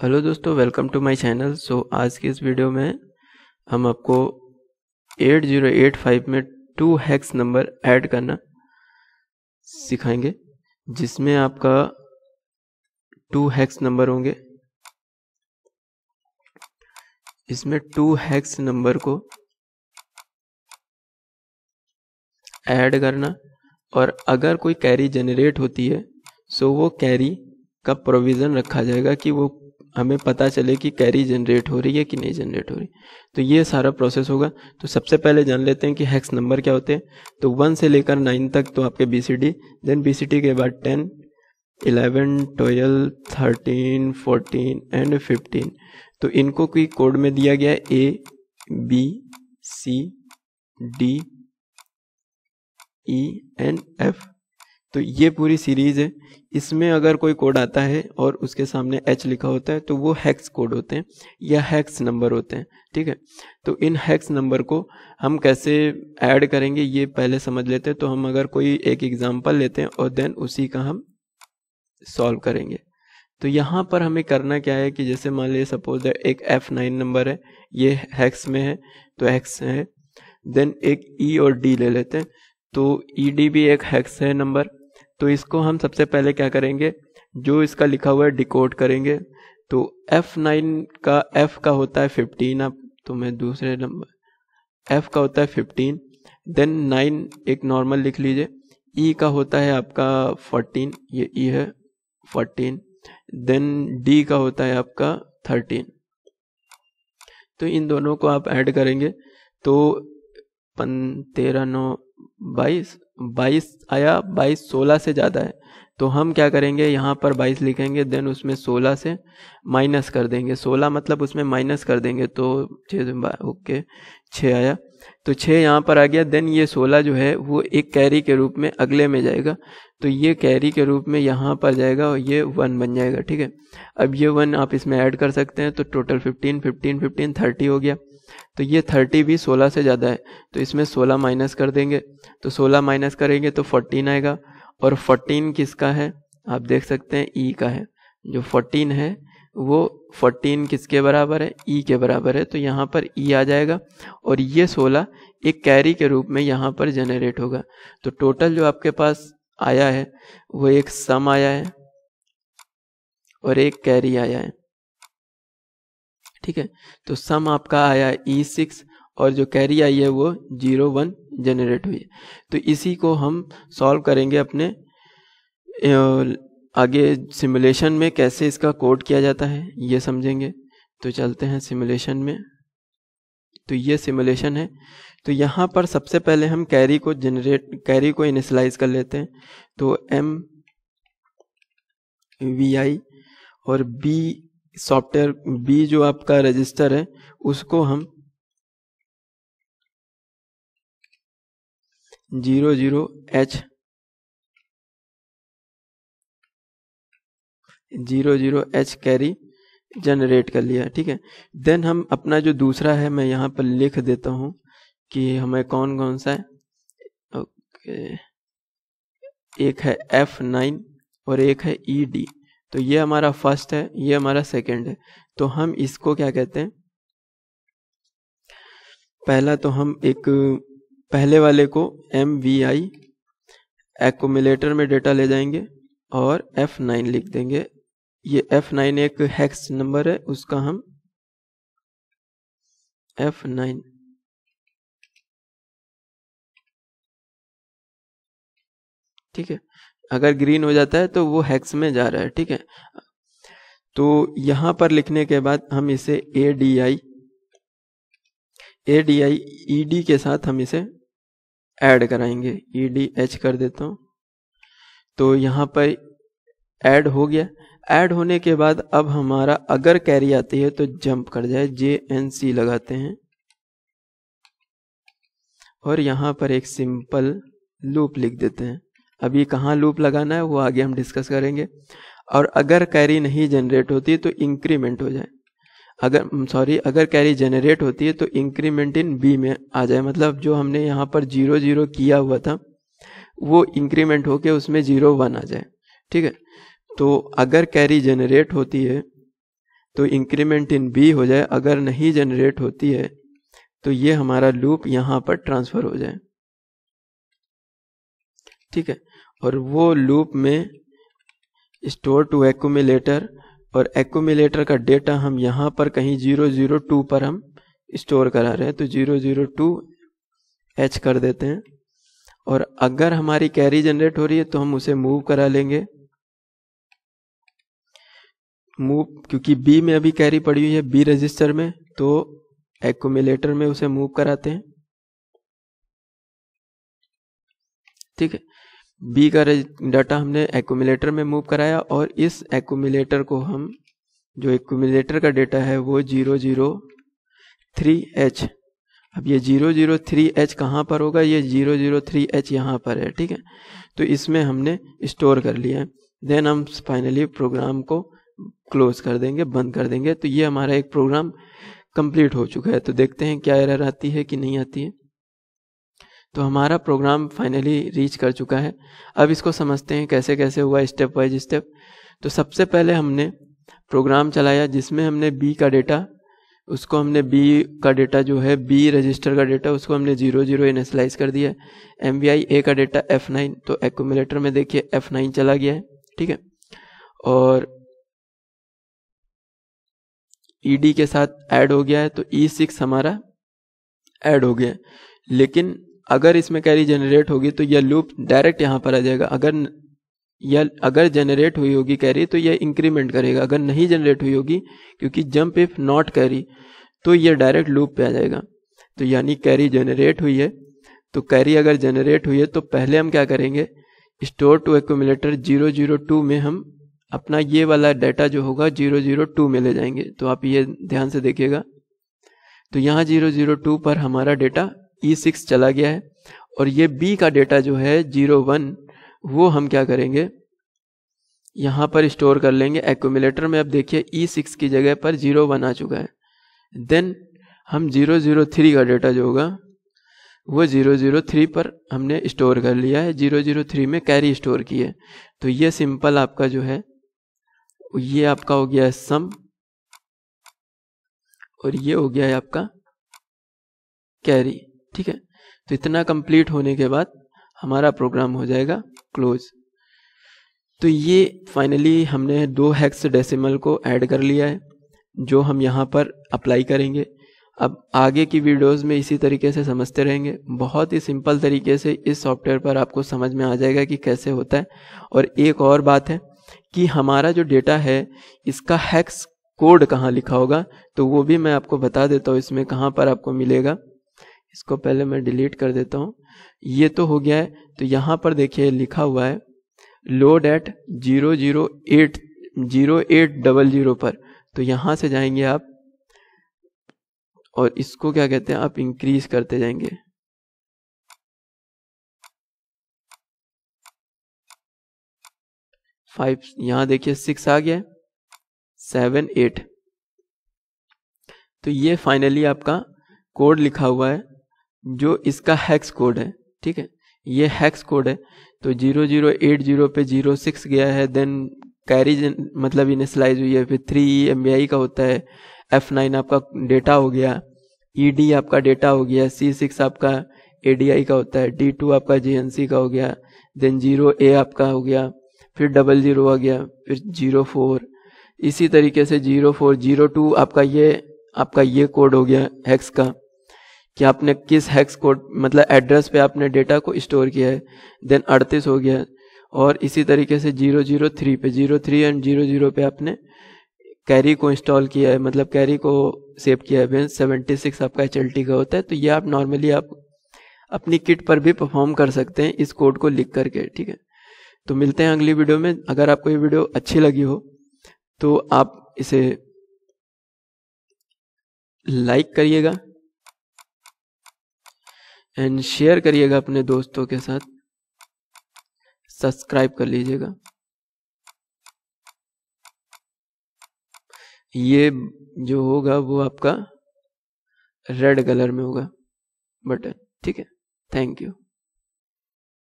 hello दोस्तों welcome to my channel so आज के इस वीडियो में हम आपको 8085 में टू हैक्स नंबर ऐड करना सिखाएंगे जिसमें आपका टू हैक्स नंबर होंगे इसमें टू हैक्स नंबर को ऐड करना और अगर कोई कैरी जनरेट होती है सो वो कैरी का प्रोविज़न रखा जाएगा कि वो हमें पता चले कि कैरी जनरेट हो रही है कि नहीं जनरेट हो रही तो ये सारा प्रोसेस होगा तो सबसे पहले जान लेते हैं कि हैक्स नंबर क्या होते हैं तो वन से लेकर नाइन तक तो आपके B C D then B C D के बाद ten eleven twelve thirteen fourteen and fifteen तो इनको कोई कोड में दिया गया A B C D E and F तो ये पूरी सीरीज है इसमें अगर कोई कोड आता है और उसके सामने एच लिखा होता है तो वो हैक्स कोड होते हैं या हैक्स नंबर होते हैं ठीक है तो इन हैक्स नंबर को हम कैसे ऐड करेंगे ये पहले समझ लेते हैं तो हम अगर कोई एक एग्जांपल लेते हैं और देन उसी का हम सॉल्व करेंगे तो यहाँ पर हमें करना क्या है कि जैसे मान लीजिए सपोज एक एफ नाइन नंबर है ये हैक्स में है तो हैक्स है देन एक ई e और डी ले लेते हैं तो ई e डी भी एक हैक्स है नंबर तो इसको हम सबसे पहले क्या करेंगे जो इसका लिखा हुआ है डिकोड करेंगे तो F9 का F का होता है 15 अब तो मैं दूसरे नंबर F का होता है 15 देन 9 एक नॉर्मल लिख लीजिए E का होता है आपका 14 ये E है 14 देन D का होता है आपका 13 तो इन दोनों को आप ऐड करेंगे तो पन तेरह नौ बाईस बाईस आया बाईस सोलह से ज़्यादा है तो हम क्या करेंगे यहाँ पर बाईस लिखेंगे देन उसमें सोलह से माइनस कर देंगे सोलह मतलब उसमें माइनस कर देंगे तो छः ओके छः आया तो छः यहाँ पर आ गया देन ये सोलह जो है वो एक कैरी के रूप में अगले में जाएगा तो ये कैरी के रूप में यहाँ पर जाएगा और ये वन बन जाएगा ठीक है अब ये वन आप इसमें ऐड कर सकते हैं तो total fifteen fifteen fifteen thirty हो गया तो ये थर्टी भी सोलह से ज़्यादा है तो इसमें सोलह माइनस कर देंगे तो सोलह माइनस करेंगे तो फोर्टीन आएगा और फोर्टीन किसका है आप देख सकते हैं ई e का है जो फोर्टीन है वो फोर्टीन किसके बराबर है ई e के बराबर है तो यहाँ पर ई e आ जाएगा और ये सोलह एक कैरी के रूप में यहाँ पर जनरेट होगा तो टोटल जो आपके पास आया है वो एक सम आया है और एक कैरी आया है ठीक है तो सम आपका आया ई e सिक्स और जो कैरी आई है वो जीरो वन जनरेट हुई तो इसी को हम सॉल्व करेंगे अपने आगे सिमुलेशन में कैसे इसका कोड किया जाता है ये समझेंगे तो चलते हैं सिमुलेशन में तो ये सिमुलेशन है तो यहाँ पर सबसे पहले हम कैरी को जनरेट कैरी को इनिशलाइज कर लेते हैं तो एम वी आई और बी सॉफ्टवेयर बी जो आपका रजिस्टर है उसको हम zero zero H zero zero H carry generate कर लिया ठीक है देन हम अपना जो दूसरा है मैं यहाँ पर लिख देता हूँ कि हमें कौन कौन सा है ओके एक है एफ नाइन और एक है ई e डी तो ये हमारा फर्स्ट है ये हमारा सेकंड है तो हम इसको क्या कहते हैं पहला तो हम एक पहले वाले को एम वी आई एकोमिलेटर में डेटा ले जाएंगे और एफ नाइन लिख देंगे ये एफ नाइन एक हेक्स नंबर है उसका हम एफ नाइन ठीक है अगर ग्रीन हो जाता है तो वो हैक्स में जा रहा है ठीक है तो यहां पर लिखने के बाद हम इसे A D I A D I E D के साथ हम इसे ऐड कराएंगे ई डी एच कर देता हूं तो यहां पर ऐड हो गया ऐड होने के बाद अब हमारा अगर कैरी आती है तो जंप कर जाए जे एन सी लगाते हैं और यहां पर एक सिंपल लूप लिख देते हैं अभी कहाँ लूप लगाना है वो आगे हम डिस्कस करेंगे और अगर कैरी नहीं जनरेट होती तो इंक्रीमेंट हो जाए अगर सॉरी अगर कैरी जनरेट होती है तो इंक्रीमेंट इन बी में आ जाए मतलब जो हमने यहाँ पर जीरो जीरो किया हुआ था वो इंक्रीमेंट होके उसमें जीरो वन आ जाए ठीक है तो अगर कैरी जनरेट होती है तो इंक्रीमेंट इन बी हो जाए अगर नहीं जनरेट होती है तो ये हमारा लूप यहाँ पर ट्रांसफर हो जाए ठीक है और वो लूप में स्टोर टू एक्मिलेटर और एकोमिलेटर का डेटा हम यहाँ पर कहीं जीरो जीरो टू पर हम स्टोर करा रहे हैं तो जीरो जीरो टू एच कर देते हैं और अगर हमारी कैरी जनरेट हो रही है तो हम उसे मूव करा लेंगे मूव क्योंकि बी में अभी कैरी पड़ी हुई है बी रजिस्टर में तो एक्मिलेटर में उसे मूव कराते हैं ठीक है बी का डाटा हमने एकोमिलेटर में मूव कराया और इस एकोमिलेटर को हम जो एकोमिलेटर का डाटा है वो जीरो जीरो थ्री एच अब ये जीरो जीरो थ्री एच कहाँ पर होगा ये जीरो जीरो थ्री एच यहाँ पर है ठीक है तो इसमें हमने स्टोर कर लिया है देन हम फाइनली प्रोग्राम को क्लोज कर देंगे बंद कर देंगे तो ये हमारा एक प्रोग्राम कंप्लीट हो चुका है तो देखते हैं क्या एरर आती है कि नहीं आती है तो हमारा प्रोग्राम फाइनली रीच कर चुका है अब इसको समझते हैं कैसे कैसे हुआ स्टेप वाइज स्टेप तो सबसे पहले हमने प्रोग्राम चलाया जिसमें हमने बी का डेटा उसको हमने बी का डेटा जो है बी रजिस्टर का डेटा उसको हमने जीरो जीरो इनसलाइज कर दिया एम वी आई ए का डेटा एफ नाइन तो एकोमुलेटर में देखिए एफ नाइन चला गया है ठीक है और ई e डी के साथ ऐड हो गया है तो ई e सिक्स हमारा ऐड हो गया है लेकिन अगर इसमें कैरी जनरेट होगी तो यह लूप डायरेक्ट यहाँ पर आ जाएगा अगर या अगर जनरेट हुई होगी कैरी तो यह इंक्रीमेंट करेगा अगर नहीं जनरेट हुई होगी क्योंकि जंप इफ नॉट कैरी तो यह डायरेक्ट लूप पे आ जाएगा तो यानी कैरी जनरेट हुई है तो कैरी अगर जनरेट हुई है तो पहले हम क्या करेंगे store to accumulator zero zero two में हम अपना ये वाला डाटा जो होगा जीरो जीरो टू में ले जाएंगे तो आप ये ध्यान से देखिएगा तो यहाँ जीरो जीरो टू पर हमारा डेटा ई e सिक्स चला गया है और ये बी का डेटा जो है जीरो वन वो हम क्या करेंगे यहाँ पर स्टोर कर लेंगे एक्यूमिलेटर में अब देखिए ई e सिक्स की जगह पर जीरो वन आ चुका है देन हम जीरो जीरो थ्री का डेटा जो होगा वो जीरो जीरो थ्री पर हमने स्टोर कर लिया है जीरो जीरो थ्री में कैरी स्टोर की है तो ये सिंपल आपका जो है ये आपका हो गया है सम और ये हो गया है आपका कैरी ठीक है तो इतना कंप्लीट होने के बाद हमारा प्रोग्राम हो जाएगा क्लोज तो ये फाइनली हमने दो हेक्स डेसिमल को ऐड कर लिया है जो हम यहाँ पर अप्लाई करेंगे अब आगे की वीडियोस में इसी तरीके से समझते रहेंगे बहुत ही सिंपल तरीके से इस सॉफ्टवेयर पर आपको समझ में आ जाएगा कि कैसे होता है और एक और बात है कि हमारा जो डेटा है इसका हैक्स कोड कहाँ लिखा होगा तो वो भी मैं आपको बता देता हूँ इसमें कहाँ पर आपको मिलेगा इसको पहले मैं डिलीट कर देता हूँ ये तो हो गया है तो यहाँ पर देखिए लिखा हुआ है load at zero zero eight zero eight double zero पर तो यहाँ से जाएंगे आप और इसको क्या कहते हैं आप इंक्रीज करते जाएंगे फाइव यहाँ देखिए सिक्स आ गया सेवन एट तो ये फाइनली आपका कोड लिखा हुआ है जो इसका हैक्स कोड है ठीक है ये हैक्स कोड है तो जीरो जीरो एट जीरो पे जीरो सिक्स गया है देन कैरी मतलब इनिशलाइज हुई है फिर थ्री एम का होता है एफ नाइन आपका डेटा हो गया ई e डी आपका डेटा हो गया सी सिक्स आपका ए डी आई का होता है डी टू आपका जी एन सी का हो गया देन जीरो ए आपका हो गया फिर डबल जीरो आ गया फिर जीरो फोर इसी तरीके से जीरो फोर जीरो टू आपका ये आपका ये कोड हो गया हैक्स का कि आपने किस हैक्स कोड मतलब एड्रेस पे आपने डेटा को स्टोर किया है देन अड़तीस हो गया और इसी तरीके से जीरो जीरो थ्री पे zero three and zero zero पे आपने कैरी को इंस्टॉल किया है मतलब कैरी को सेव किया है सेवेंटी सिक्स आपका एच का होता है तो ये आप नॉर्मली आप अपनी किट पर भी परफॉर्म कर सकते हैं इस कोड को लिख करके ठीक है तो मिलते हैं अगली वीडियो में अगर आपको ये वीडियो अच्छी लगी हो तो आप इसे लाइक करिएगा एंड शेयर करिएगा अपने दोस्तों के साथ सब्सक्राइब कर लीजिएगा ये जो होगा वो आपका रेड कलर में होगा बटन ठीक है थैंक यू